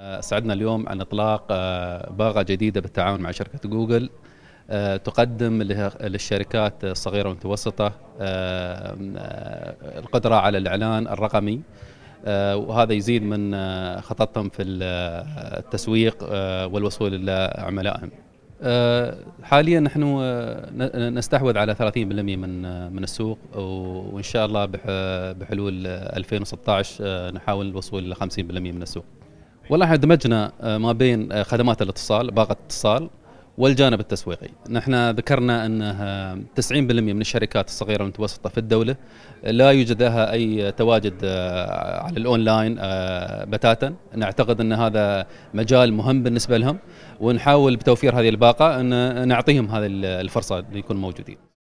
آه، سعدنا اليوم عن اطلاق آه، باغه جديده بالتعاون مع شركه جوجل آه، تقدم للشركات الصغيره والمتوسطه القدره على الاعلان الرقمي وهذا يزيد من خططهم في التسويق والوصول الى عملائهم. حاليا نحن نستحوذ على 30% من من السوق وان شاء الله بحلول 2016 نحاول الوصول الى 50% من السوق. والله احنا دمجنا آه، ما بين آه، خدمات الاتصال باقه الاتصال والجانب التسويقي نحن ذكرنا أن 90% آه، من الشركات الصغيرة والمتوسطة في الدولة لا يوجد لها أي تواجد على الأونلاين بتاتا نعتقد أن هذا مجال مهم بالنسبة لهم ونحاول بتوفير هذه الباقة أن نعطيهم هذه الفرصة ليكونوا موجودين